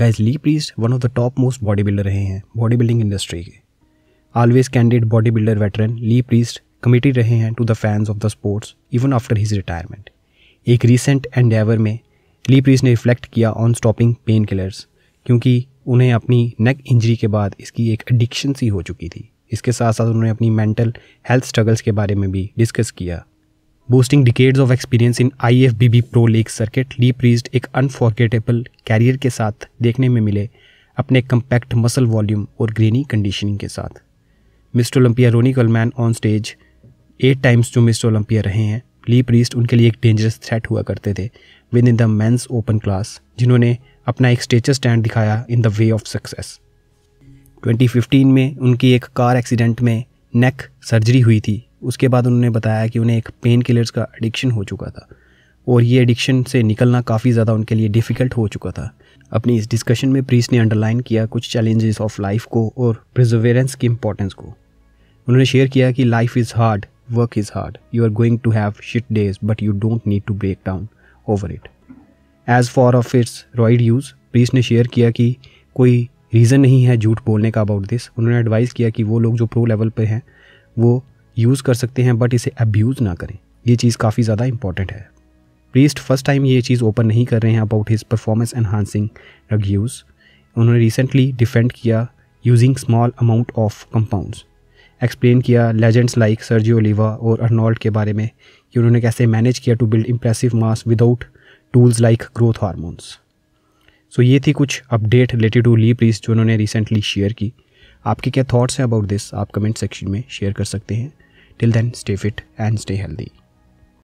Guys Lee Priest one of the top most body builder रहे हैं body building industry के always candidate body builder veteran Lee Priest committed रहे हैं to the fans of the sports even after his retirement एक recent endeavour में Lee Priest ने reflect किया on stopping pain killers क्योंकि उन्हें अपनी नेक इंजरी के बाद इसकी एक एडिक्शन सी हो चुकी थी इसके साथ साथ उन्होंने अपनी मेंटल हेल्थ स्ट्रगल्स के बारे में भी डिस्कस किया boasting decades of experience in B pro league circuit Lee Priest एक अनफॉर्गेटेबल कैरियर के साथ देखने में मिले अपने कम्पैक्ट मसल वॉल्यूम और ग्रेनी कंडीशनिंग के साथ Mr Olympia Ronnie Coleman on stage eight times जो मिस्टर ओलंपिया रहे हैं ली प्रीस्ट उनके लिए एक डेंजरस थ्रेट हुआ करते थे within the men's open class जिन्होंने अपना एक स्टेचर स्टैंड दिखाया in the way of success 2015 में उनकी एक कार एक्सीडेंट में नेक सर्जरी हुई थी उसके बाद उन्होंने बताया कि उन्हें एक पेन किलर्स का एडिक्शन हो चुका था और ये एडिक्शन से निकलना काफ़ी ज़्यादा उनके लिए डिफ़िकल्ट हो चुका था अपनी इस डिस्कशन में प्रीस ने अंडरलाइन किया कुछ चैलेंजेस ऑफ लाइफ को और प्रिजर्वेरेंस की इंपॉर्टेंस को उन्होंने शेयर किया कि life is hard work is hard you are going to have shit days but you don't need to break down over it as for of its roid use Priest ने share किया कि कोई reason नहीं है झूठ बोलने का about this उन्होंने एडवाइस किया कि वो लोग जो प्रो लेवल पर हैं वो यूज़ कर सकते हैं बट इसे अब्यूज़ ना करें ये चीज़ काफ़ी ज़्यादा इंपॉर्टेंट है प्रीस्ट फर्स्ट टाइम ये चीज़ ओपन नहीं कर रहे हैं about his performance enhancing drug use उन्होंने रिसेंटली डिफेंड किया using small amount of compounds explain किया लेजेंड्स लाइक सर्जियो लिवा और अर्नॉल्ड के बारे में कि उन्होंने कैसे मैनेज किया to build impressive mass without tools like growth hormones so ये थी कुछ update related to Lee Priest जो उन्होंने रिसेंटली शेयर की आपके क्या थाट्स हैं अबाउट दिस आप कमेंट सेक्शन में शेयर कर सकते हैं Till then, stay fit and stay healthy.